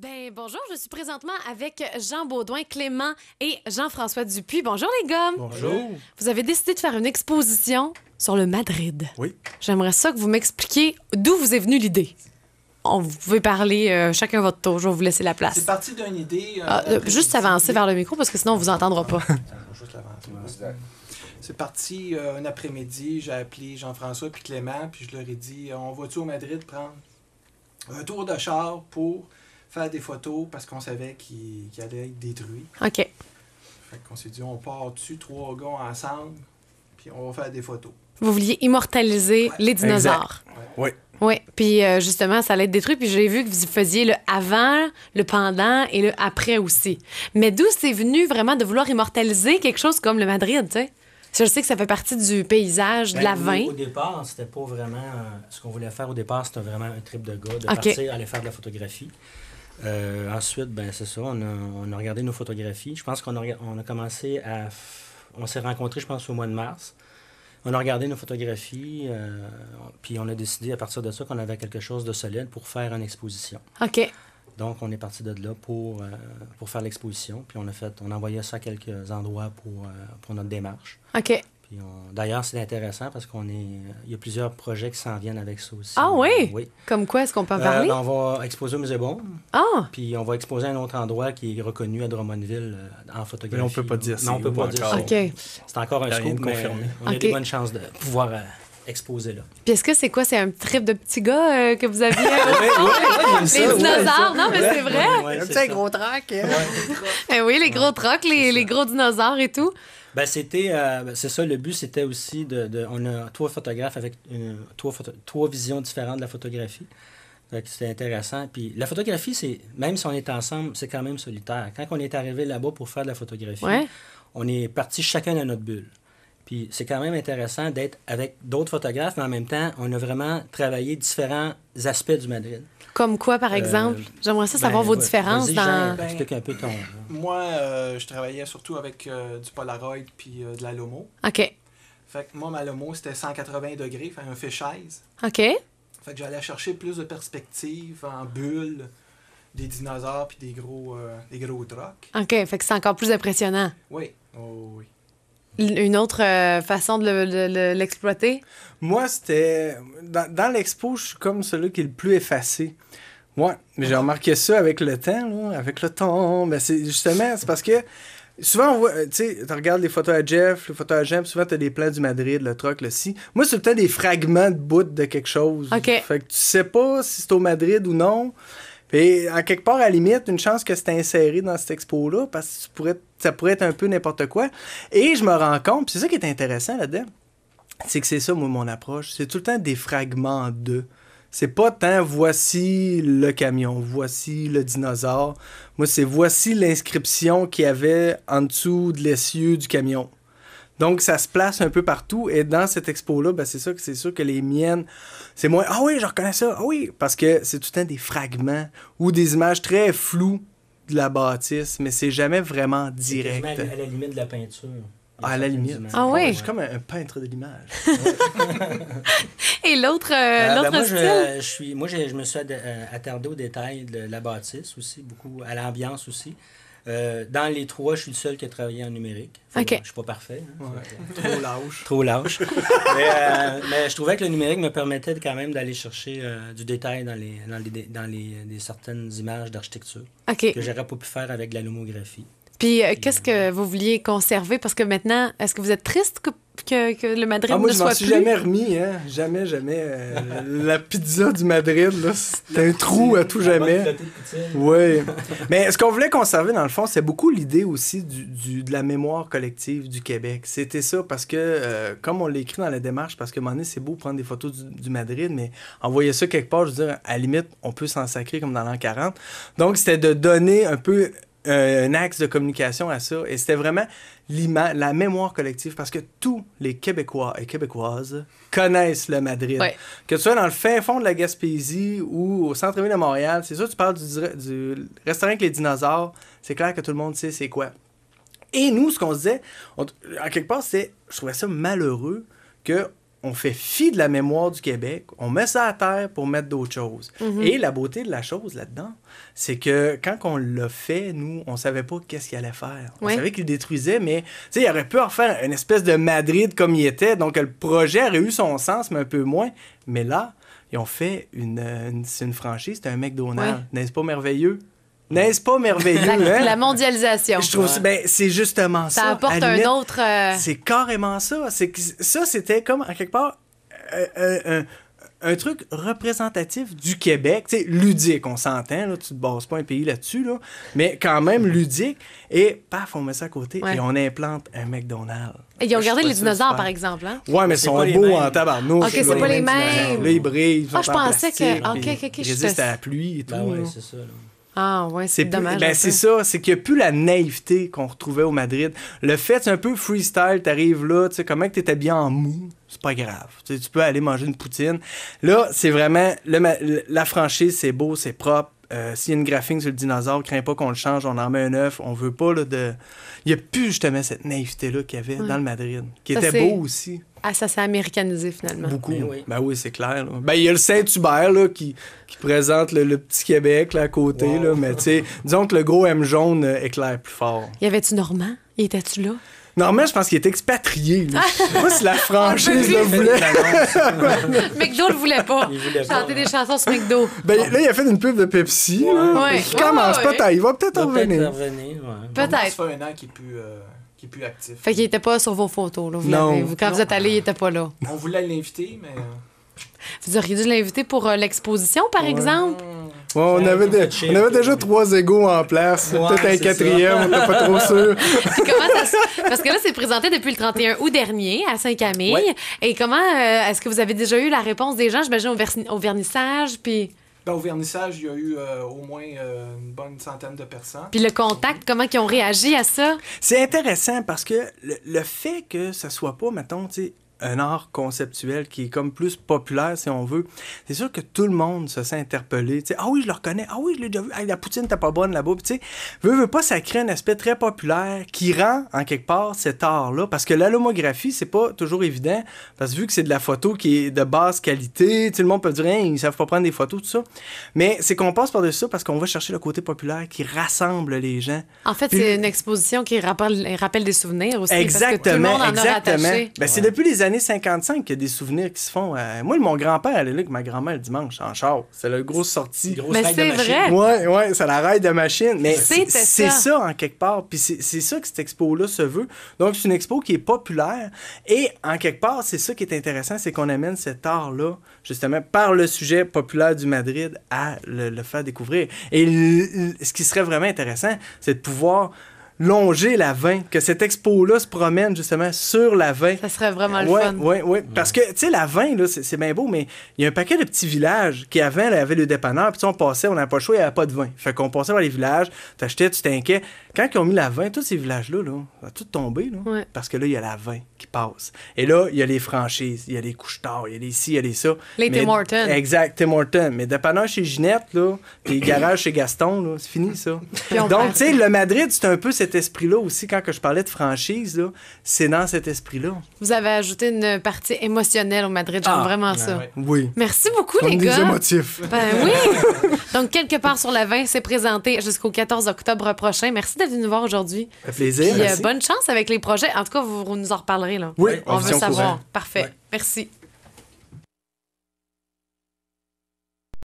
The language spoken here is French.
Ben bonjour, je suis présentement avec Jean Baudouin, Clément et Jean-François Dupuis. Bonjour les gars. Bonjour. Vous avez décidé de faire une exposition sur le Madrid. Oui. J'aimerais ça que vous m'expliquiez d'où vous est venue l'idée. On, vous pouvez parler euh, chacun votre tour, je vais vous laisser la place. C'est parti d'une idée. Euh, ah, euh, juste avancer vers le micro parce que sinon on vous entendra pas. C'est parti un après-midi, j'ai appelé Jean-François puis Clément, puis je leur ai dit on va-tu au Madrid prendre un tour de char pour faire des photos parce qu'on savait qu'il allait être détruit. OK. s'est dit, on part dessus, trois gars ensemble, puis on va faire des photos. Vous vouliez immortaliser les dinosaures. Oui. Oui, puis euh, justement, ça allait être détruit. Puis j'ai vu que vous faisiez le avant, le pendant et le après aussi. Mais d'où c'est venu vraiment de vouloir immortaliser quelque chose comme le Madrid, tu sais? Je sais que ça fait partie du paysage, de ben, la vin. Au départ, c'était pas vraiment. Euh, ce qu'on voulait faire au départ, c'était vraiment un trip de gars, de partir, aller faire de la photographie. Euh, ensuite, ben, c'est ça, on a, regardé nos photographies. Je pense qu'on a, commencé à. On s'est rencontrés, je pense, au mois de mars. On a regardé nos photographies, euh, puis on a décidé à partir de ça qu'on avait quelque chose de solide pour faire une exposition. OK. Donc, on est parti de là pour, euh, faire l'exposition. Puis, on a fait, on a envoyé ça à quelques endroits pour, pour notre démarche. OK. D'ailleurs, c'est intéressant parce qu'on est. Il y a plusieurs projets qui s'en viennent avec ça aussi. Ah oui? Oui. Comme quoi est-ce qu'on peut en euh, parler? Ben, on va exposer au Musée Bon. Ah! Puis on va exposer à un autre endroit qui est reconnu à Drummondville euh, en photographie. Mais on ne peut pas dire ça. Non, on peut pas dire ça. C'est encore un scoop, confirmé. on a des bonnes chances de pouvoir. Euh, exposer là. Puis est-ce que c'est quoi? C'est un trip de petits gars que vous aviez? les dinosaures, non, mais c'est vrai. un gros troc. Eh oui, les gros trocs, les, les gros dinosaures et tout. Ben, c'était, euh, ben, c'est ça, le but, c'était aussi de, On a trois photographes avec trois, trois visions différentes de la photographie. Donc, c'était intéressant. Puis la photographie, c'est même si on est ensemble, c'est quand même solitaire. Quand on est arrivé là-bas pour faire de la photographie, on est parti chacun dans notre bulle. Puis c'est quand même intéressant d'être avec d'autres photographes, mais en même temps, on a vraiment travaillé différents aspects du Madrid. Comme quoi, par euh, exemple? J'aimerais ça ben, savoir vos différences dans... un peu ton... Ben, moi, euh, je travaillais surtout avec euh, du Polaroid puis de la Lomo. OK. Fait que moi, ma Lomo, c'était 180 degrés, fait un fisheye. OK. Fait que j'allais chercher plus de perspectives en bulle, des dinosaures puis des gros, des gros OK, fait que c'est encore plus impressionnant. Oui, oh, oui une autre euh, façon de l'exploiter? Moi, c'était. Dans, l'expo, je suis comme celui qui est le plus effacé. moi mais j'ai remarqué ça avec le temps, avec le temps. Ben c'est justement, c'est parce que souvent, on voit, euh, tu regardes les photos à Jeff, les photos à Jeff, souvent, tu as des plans du Madrid, le truc, le si. Moi, c'est peut-être des fragments de bout de quelque chose. OK. Fait que tu sais pas si c'est au Madrid ou non. Et à quelque part, à la limite, une chance que c'est inséré dans cette expo-là, parce que ça pourrait, être un peu n'importe quoi. Et je me rends compte, c'est ça qui est intéressant là-dedans, c'est que c'est ça, moi, mon approche. C'est tout le temps des fragments de C'est pas tant voici le camion, voici le dinosaure. Moi, c'est voici l'inscription qu'il y avait en dessous de l'essieu du camion. Donc, ça se place un peu partout. Et dans cette expo-là, ben, c'est sûr, c'est sûr que les miennes, c'est moins Ah oui, je reconnais ça. Ah oui, parce que c'est tout le temps des fragments ou des images très floues de la bâtisse, mais c'est jamais vraiment direct. À, la limite de la peinture. Ah, à la limite. Ah oui. Je suis comme un, peintre de l'image. Et l'autre euh, ah, ben, l'autre Je, suis, moi, je, me suis euh, attardé aux détails de la bâtisse aussi, beaucoup, à l'ambiance aussi. Euh, dans les trois, je suis le seul qui a travaillé en numérique. Je Je suis pas parfait. Hein. Trop lâche. Trop lâche. Euh, mais, je trouvais que le numérique me permettait quand même d'aller chercher euh, du détail dans les, dans les, dans les, certaines images d'architecture que j'aurais pas pu faire avec la lomographie. Puis, qu'est-ce que vous vouliez conserver? Parce que maintenant, est-ce que vous êtes triste que que, le Madrid ah, ne soit plus. Moi, je suis jamais remis, hein. Jamais, jamais. Euh, la pizza du Madrid, c'est un trou à tout jamais. Oui. Mais ce qu'on voulait conserver, dans le fond, c'est beaucoup l'idée aussi du, de la mémoire collective du Québec. C'était ça parce que, euh, comme on l'écrit dans la démarche, parce que, à un moment donné, c'est beau prendre des photos du, Madrid, mais envoyer ça quelque part, je veux dire, à la limite, on peut s'en sacrer comme dans l'an 40. Donc, c'était de donner un peu un axe de communication à ça. Et c'était vraiment la mémoire collective parce que tous les Québécois et Québécoises connaissent le Madrid. Que tu sois dans le fin fond de la Gaspésie ou au centre-ville de Montréal, c'est sûr, tu parles du, restaurant avec les dinosaures, c'est clair que tout le monde sait c'est quoi. Et nous, ce qu'on disait, en quelque part, c'est, je trouvais ça malheureux que on fait fi de la mémoire du Québec, on met ça à terre pour mettre d'autres choses. Mhm. Et la beauté de la chose là-dedans, c'est que quand on l'a fait, nous, on savait pas qu'est-ce qu'il allait faire. On savait qu'il détruisait, mais tu sais, il aurait pu en faire une espèce de Madrid comme il était, donc le projet aurait eu son sens, mais un peu moins. Mais là, ils ont fait une, euh, franchise, c'était un McDonald's. N'est-ce pas merveilleux? N'est-ce pas merveilleux? La, hein? la mondialisation. Je trouve, ben, ouais. ben, c'est justement ça. Ça apporte un autre. Euh, c'est carrément ça. C'est, ça, c'était comme, à quelque part, euh, euh, un truc représentatif du Québec, tu sais, ludique, on s'entend, là, tu te bases pas un pays là-dessus, là, mais quand même ludique, et paf, on met ça à côté et on implante un McDonald's. Et ils ont regardé les dinosaures, par exemple, hein? Ouais, mais ils sont beaux en tabarnouche. OK, c'est pas les mêmes. Là, ils brillent, Ah, je ah, pensais que... OK, quelque chose. Ils résistent à la pluie et tout. Ben oui, c'est ça, ah ouais, c'est dommage. Ben c'est ça, c'est qu'il n'y a plus la naïveté qu'on retrouvait au Madrid. Le fait, c'est un peu freestyle, t'arrives là, tu sais, comment que t'étais bien en mou, c'est pas grave. tu peux aller manger une poutine. Là, c'est vraiment, le, la franchise, c'est beau, c'est propre, euh, s'il y a une graphique sur le dinosaure, crains pas qu'on le change, on en met un neuf, on veut pas de. Il n'y a plus justement cette naïveté-là qu'il y avait dans le Madrid, qui était beau aussi. Ah, ça s'est américanisé finalement. Beaucoup. Ben oui, ben c'est clair. Ben, il y a le Saint-Hubert qui, qui présente le, petit Québec là, à côté, là, mais disons que le gros M jaune euh, éclaire plus fort. Y avait-tu Normand? Y étais tu là? Normalement, je pense qu'il était expatrié. C'est Moi, la franchise le ah, voulait. McDo le voulait pas. Il des chansons sur McDo. Ben, là, il a fait une pub de Pepsi. Ouais. Il commence peut-être. Il va peut-être revenir. Peut-être. Ça fait un an qu'il n'est euh, est plus actif. Fait qu'il était pas sur vos photos. non. quand vous êtes allé, il était pas là. On voulait l'inviter, mais. Euh, vous auriez dû l'inviter pour euh, l'exposition, par exemple on, avait déjà trois égaux en place. Peut-être un quatrième, on n'était pas trop sûr. comment parce que là, c'est présenté depuis le 31 août dernier à Saint-Camille. Et comment euh, est-ce que vous avez déjà eu la réponse des gens, j'imagine, au, vernissage? Puis... Ben, au vernissage, il y a eu euh, au moins euh, une bonne centaine de personnes. Puis le contact, mhm. comment ils ont réagi à ça? C'est intéressant parce que le, fait que ça soit pas, mettons, tu sais, un art conceptuel qui est comme plus populaire, si on veut, c'est sûr que tout le monde se sent interpellé. ah oui, je le reconnais. Ah oui, je l'ai déjà vu. la poutine, t'es pas bonne là-bas. Tu sais, veut, pas, ça crée un aspect très populaire qui rend, en quelque part, cet art-là. Parce que l'allomographie, c'est pas toujours évident. Parce que vu que c'est de la photo qui est de basse qualité, tout le monde peut dire, hey, hein, ils savent pas prendre des photos, tout ça. Mais c'est qu'on passe par-dessus ça parce qu'on va chercher le côté populaire qui rassemble les gens. En fait, c'est une exposition qui rappelle, des souvenirs aussi. Exactement. Parce que tout le monde en exactement. Ben, C'est depuis les années 55 qu'il y a des souvenirs qui se font. Euh, moi, mon grand-père est là avec ma grand-mère le dimanche en char. C'est la grosse sortie. Grosse mais c'est vrai. ouais, c'est la raille de machine. Mais c'est ça. en quelque part. Puis c'est ça que cette expo-là se veut. Donc, c'est une expo qui est populaire. Et en quelque part, c'est ça qui est intéressant, c'est qu'on amène cet art-là, justement, par le sujet populaire du Madrid à le, faire découvrir. Et ce qui serait vraiment intéressant, c'est de pouvoir longer la 20, que cette expo-là se promène justement sur la 20. Ça serait vraiment le fun. Oui, oui. Parce que, tu sais, la 20, c'est, bien beau, mais il y a un paquet de petits villages qui avant, y avait le dépanneur, puis on passait, on n'avait pas le choix, il n'y avait pas de vin. Fait qu'on passait dans les villages, t'achetais, tu t'inquiètes. Quand ils ont mis la 20, tous ces villages-là, là, ça tout tombé, parce que là, il y a la 20. Et là, il y a les franchises, il y a les couches tard, il y a les ci, il y a les ça. Les mais, Tim Hortons. Exact, Tim Hortons. Mais dépanneur chez Ginette, là, les garages chez Gaston, c'est fini ça. Donc, tu sais, le Madrid, c'est un peu cet esprit-là aussi. Quand que je parlais de franchise, c'est dans cet esprit-là. Vous avez ajouté une partie émotionnelle au Madrid. J'aime ah, vraiment ben ça. Oui. Merci beaucoup, les des émotifs. Ben oui. Donc, quelque part sur la 20, c'est présenté jusqu'au 14 octobre prochain. Merci d'être venu nous voir aujourd'hui. plaisir. Euh, bonne chance avec les projets. En tout cas, vous nous en reparlerez oui, on veut savoir. Parfait. Merci.